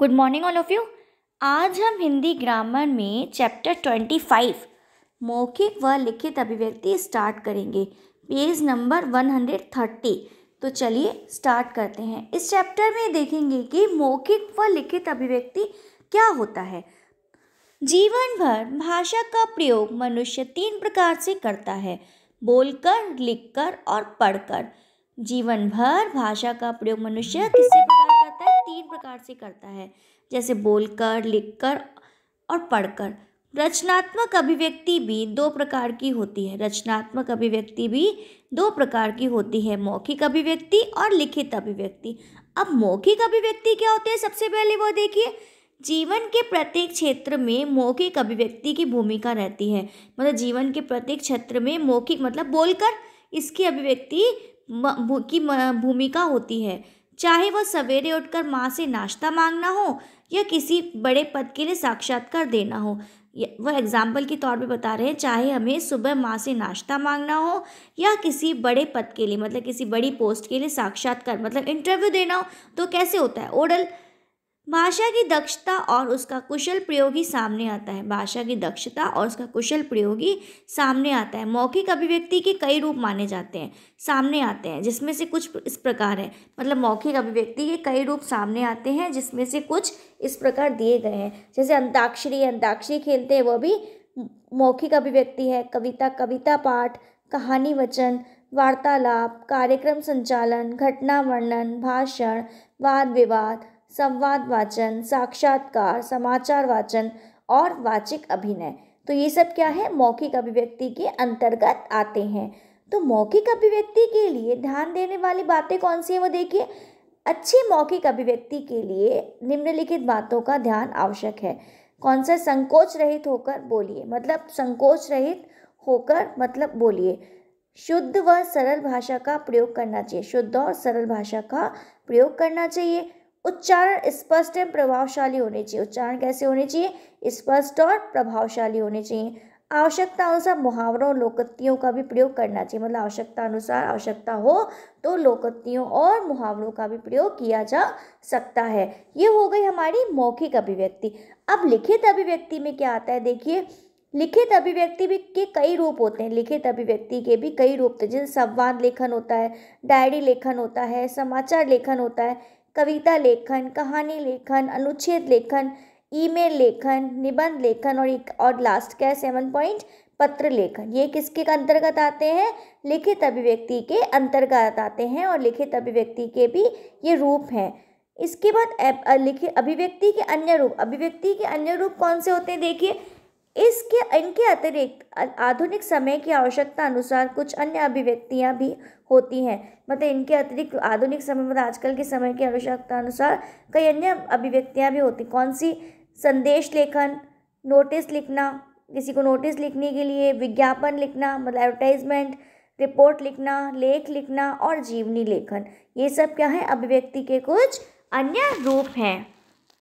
good morning all of you आज हम Hindi grammar में चैप्टर ट्वेंटी फाइव मौखिक व लिखित अभिव्यक्ति स्टार्ट करेंगे page number one hundred thirty तो चलिए स्टार्ट करते हैं इस चैप्टर में देखेंगे कि मौखिक व लिखित अभिव्यक्ति क्या होता है जीवन भर भाषा का प्रयोग मनुष्य तीन प्रकार से करता है बोलकर लिखकर और पढ़कर जीवन भर भाषा का प्रयोग मनुष्य किसी प्रकार से करता है जैसे बोलकर लिखकर और पढ़कर रचनात्मक अभिव्यक्ति भी दो प्रकार की होती है रचनात्मक अभिव्यक्ति भी दो प्रकार की होती है मौखिक अभिव्यक्ति और लिखित अभिव्यक्ति अब मौखिक अभिव्यक्ति क्या होती है सबसे पहले वो देखिए जीवन के प्रत्येक क्षेत्र में मौखिक अभिव्यक्ति की भूमिका रहती है मतलब जीवन के प्रत्येक क्षेत्र में मौखिक मतलब बोलकर इसकी अभिव्यक्ति की भूमिका होती है चाहे वह सवेरे उठकर माँ से नाश्ता मांगना हो या किसी बड़े पद के लिए साक्षात्कार देना हो वह एग्ज़ाम्पल के तौर पे बता रहे हैं चाहे हमें सुबह माँ से नाश्ता मांगना हो या किसी बड़े पद के लिए मतलब किसी बड़ी पोस्ट के लिए साक्षात्कार मतलब इंटरव्यू देना हो तो कैसे होता है ओडल भाषा की दक्षता और उसका कुशल प्रयोगी सामने आता है भाषा की दक्षता और उसका कुशल प्रयोगी सामने आता है मौखिक अभिव्यक्ति के कई रूप माने जाते हैं सामने आते हैं जिसमें से कुछ इस प्रकार है मतलब मौखिक अभिव्यक्ति के कई रूप सामने आते हैं जिसमें से कुछ इस प्रकार दिए गए हैं जैसे अंताक्षरी अंताक्षरी खेलते हैं वह भी मौखिक अभिव्यक्ति है कविता कविता पाठ कहानी वचन वार्तालाप कार्यक्रम संचालन घटना वर्णन भाषण वाद विवाद संवाद वाचन साक्षात्कार समाचार वाचन और वाचिक अभिनय तो ये सब क्या है मौखिक अभिव्यक्ति के अंतर्गत आते हैं तो मौखिक अभिव्यक्ति के लिए ध्यान देने वाली बातें कौन सी है वो देखिए अच्छी मौखिक अभिव्यक्ति के लिए निम्नलिखित बातों का ध्यान आवश्यक है कौन सा संकोच रहित होकर बोलिए मतलब संकोच रहित होकर मतलब बोलिए शुद्ध व सरल भाषा का प्रयोग करना चाहिए शुद्ध और सरल भाषा का प्रयोग करना चाहिए उच्चारण स्पष्ट एवं प्रभावशाली होने चाहिए उच्चारण कैसे होने चाहिए स्पष्ट और प्रभावशाली होने चाहिए आवश्यकता अनुसार मुहावरों और लोकोक्तियों का भी प्रयोग करना चाहिए मतलब आवश्यकता अनुसार आवश्यकता हो तो लोकोक्तियों और मुहावरों का भी प्रयोग किया जा सकता है ये हो गई हमारी मौखिक अभिव्यक्ति अब लिखित अभिव्यक्ति में क्या आता है देखिए लिखित अभिव्यक्ति भी के कई रूप होते हैं लिखित अभिव्यक्ति के भी कई रूप होते हैं जैसे संवाद लेखन होता है डायरी लेखन होता है समाचार लेखन होता है कविता लेखन कहानी लेखन अनुच्छेद लेखन ईमेल लेखन निबंध लेखन और एक और लास्ट क्या है सेवन पॉइंट पत्र लेखन ये किसके अंतर्गत आते हैं लिखित अभिव्यक्ति के अंतर्गत आते हैं और लिखित अभिव्यक्ति के भी ये रूप हैं इसके बाद लिखित अभिव्यक्ति के अन्य रूप अभिव्यक्ति के अन्य रूप कौन से होते हैं देखिए इसके इनके अतिरिक्त आधुनिक समय की आवश्यकता अनुसार कुछ अन्य अभिव्यक्तियाँ भी होती हैं मतलब इनके अतिरिक्त आधुनिक समय मतलब आजकल के समय की आवश्यकता अनुसार कई अन्य अभिव्यक्तियाँ भी होती कौन सी संदेश लेखन नोटिस लिखना किसी को नोटिस लिखने के लिए विज्ञापन लिखना मतलब एडवर्टाइजमेंट रिपोर्ट लिखना लेख लिखना और जीवनी लेखन ये सब क्या है अभिव्यक्ति के कुछ अन्य रूप हैं